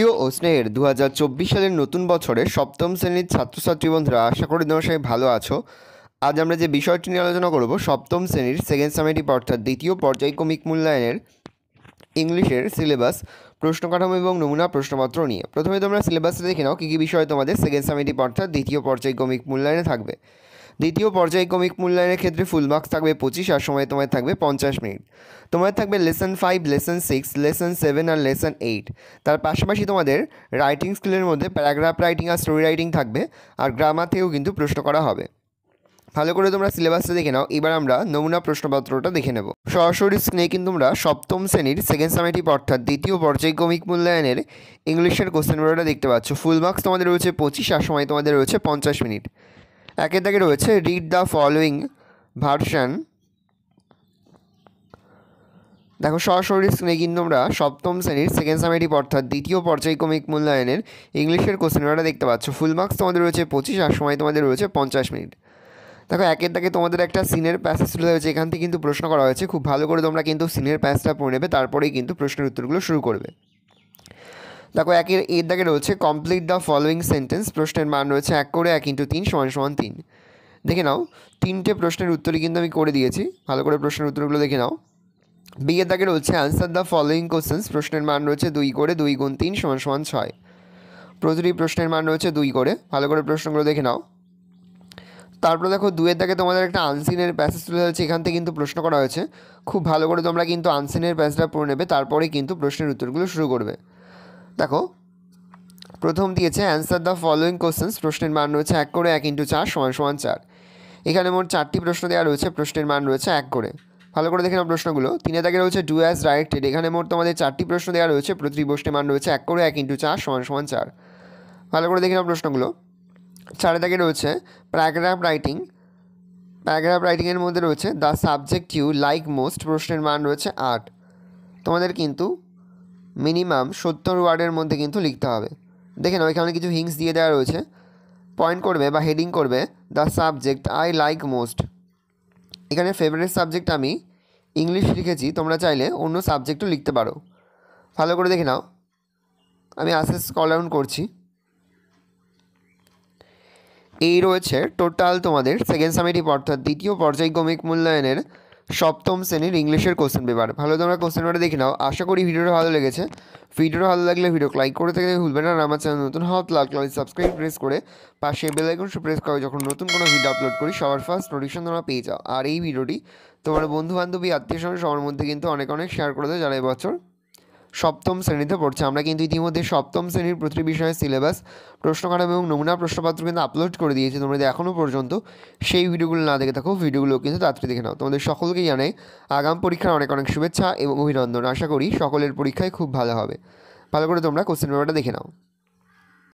প্রিয় ও স্নেহের দু সালের নতুন বছরের সপ্তম শ্রেণীর ছাত্রছাত্রী বন্ধুরা আশা করি তোমার সবাই ভালো আছো আজ আমরা যে বিষয়টি নিয়ে আলোচনা করব সপ্তম শ্রেণীর সেকেন্ড সেমিটি অর্থাৎ দ্বিতীয় পর্যায়ক্রমিক মূল্যায়নের ইংলিশের সিলেবাস প্রশ্ন কাঠামো এবং নমুনা প্রশ্নপত্র নিয়ে প্রথমে তোমরা সিলেবাসে দেখে নাও কী কী বিষয় তোমাদের সেকেন্ড সেমিটি অর্থাৎ দ্বিতীয় পর্যায়ক্রমিক মূল্যায়নে থাকবে দ্বিতীয় পর্যায়ক্রমিক মূল্যায়নের ক্ষেত্রে ফুল মার্কস থাকবে পঁচিশ আর সময় তোমার থাকবে পঞ্চাশ মিনিট তোমার থাকবে lesson five lesson six lesson seven আর লেসন এইট তার পাশাপাশি তোমাদের রাইটিং স্কিলের মধ্যে প্যারাগ্রাফ রাইটিং আর স্টোরি রাইটিং থাকবে আর গ্রামার থেকেও কিন্তু প্রশ্ন করা হবে ভালো করে তোমরা সিলেবাসটা দেখে নাও এবার আমরা নমুনা প্রশ্নপত্রটা দেখে নেব সরাসরি স্ক্রিনে কিন্তু তোমরা সপ্তম শ্রেণীর সেকেন্ড সেমেটিভ অর্থাৎ দ্বিতীয় পর্যায়ক্রমিক মূল্যায়নের ইংলিশের কোশ্চেন পেপারটা দেখতে পাচ্ছ ফুল মার্কস তোমাদের রয়েছে পঁচিশ আর সময় তোমাদের রয়েছে পঞ্চাশ মিনিট একের দাগে রয়েছে রিড দ্য ফলোয়িং ভার্সান দেখো সরাসরি স্ক্রিনে কিন্তু আমরা সপ্তম শ্রেণীর সেকেন্ড সামেটিভ অর্থাৎ দ্বিতীয় পর্যায়ক্রমিক মূল্যায়নের ইংলিশের কোশ্চেনটা দেখতে পাচ্ছ ফুল মার্কস তোমাদের রয়েছে পঁচিশ আর সময় তোমাদের রয়েছে পঞ্চাশ মিনিট দেখো একের দাগে তোমাদের একটা সিনের প্যাসেজ তুলে হয়েছে এখান থেকে কিন্তু প্রশ্ন করা হয়েছে খুব ভালো করে তোমরা কিন্তু সিনের প্যাসটা পড়ে নেবে তারপরেই কিন্তু প্রশ্নের উত্তরগুলো শুরু করবে দেখো একের এর দাগে রয়েছে কমপ্লিট দ্য ফলোয়িং সেন্টেন্স প্রশ্নের মান রয়েছে এক করে এক ইন্টু তিন সমান সমান তিন দেখে নাও তিনটে প্রশ্নের উত্তরই কিন্তু আমি করে দিয়েছি ভালো করে প্রশ্নের উত্তরগুলো দেখে নাও বিয়ের দাগে রয়েছে অ্যান্সার দ্য ফলোয়িং কোশ্চেন্স প্রশ্নের মান রয়েছে দুই করে দুই গুণ তিন সমান সমান ছয় প্রতিটি প্রশ্নের মান রয়েছে দুই করে ভালো করে প্রশ্নগুলো দেখে নাও তারপরে দেখো দুয়ের দাগে তোমাদের একটা আনসিনের প্যাসেজ তুলে হয়েছে এখান থেকে কিন্তু প্রশ্ন করা হয়েছে খুব ভালো করে তোমরা কিন্তু আনসিনের প্যাসেজটা পড়ে নেবে তারপরে কিন্তু প্রশ্নের উত্তরগুলো শুরু করবে দেখো প্রথম দিয়েছে অ্যান্সার দ্য ফলোয়িং কোশ্চেন্স প্রশ্নের মান রয়েছে এক করে এক ইন্টু চার সমান সমান চার এখানে মোট চারটি প্রশ্ন দেওয়া রয়েছে প্রশ্নের মান রয়েছে এক করে ভালো করে দেখে নাও প্রশ্নগুলো তিনে দাগে রয়েছে ডু অ্যাজ ডাইরেক্টেড এখানে মোট তোমাদের চারটি প্রশ্ন দেওয়া রয়েছে প্রতিটি প্রশ্নের মান রয়েছে এক করে এক ইন্টু চার সমান সমান চার ভালো করে দেখে নাও প্রশ্নগুলো চারে দাগে রয়েছে প্যারাগ্রাফ রাইটিং প্যারাগ্রাফ রাইটিংয়ের মধ্যে রয়েছে the subject you like most প্রশ্নের মান রয়েছে আট তোমাদের কিন্তু মিনিমাম সত্তর ওয়ার্ডের মধ্যে কিন্তু লিখতে হবে দেখে নাও এখানে কিছু হিংস দিয়ে দেওয়া রয়েছে পয়েন্ট করবে বা হেডিং করবে the subject I like most এখানে ফেভারিট সাবজেক্ট আমি ইংলিশ লিখেছি তোমরা চাইলে অন্য সাবজেক্টও লিখতে পারো ভালো করে দেখে নাও আমি আস্তে স্কল ডাউন করছি এই রয়েছে টোটাল তোমাদের সেকেন্ড সামিটি অর্থাৎ দ্বিতীয় পর্যায়ক্রমিক মূল্যায়নের সপ্তম শ্রেণীর ইংলিশের কোশ্চেন পেপার ভালো তোমরা কোশ্চেন পেপারটা দেখে নাও আশা করি ভিডিওটা ভালো লেগেছে ভিডিওটা ভালো লাগলে ভিডিও লাইক করে থেকে ভুলবে না আর আমার চ্যানেল নতুন হওয়া লাল কালার সাবস্ক্রাইব প্রেস করে পাশে বেলাইকন প্রেস করো যখন নতুন কোনো ভিডিও আপলোড করি সবার ফার্স্ট নোটিফিকেশন তোমরা পেয়ে যাও আর এই ভিডিওটি তোমার বন্ধু বান্ধবী আত্মীয় স্বজন সবার মধ্যে কিন্তু অনেক অনেক শেয়ার করে দেয় যারা এবছর সপ্তম শ্রেণীতে পড়ছে আমরা কিন্তু ইতিমধ্যে সপ্তম শ্রেণীর প্রতিটি বিষয়ের সিলেবাস প্রশ্ন এবং নমুনা প্রশ্নপত্র কিন্তু আপলোড করে দিয়েছি তোমরা এখনও পর্যন্ত সেই ভিডিওগুলো না দেখে থাকো ভিডিওগুলো কিন্তু তাড়াতাড়ি দেখে নাও তোমাদের সকলকেই জানাই আগাম পরীক্ষার অনেক অনেক শুভেচ্ছা এবং অভিনন্দন আশা করি সকলের পরীক্ষায় খুব ভালো হবে ভালো করে তোমরা কোশ্চেন পেপারটা দেখে নাও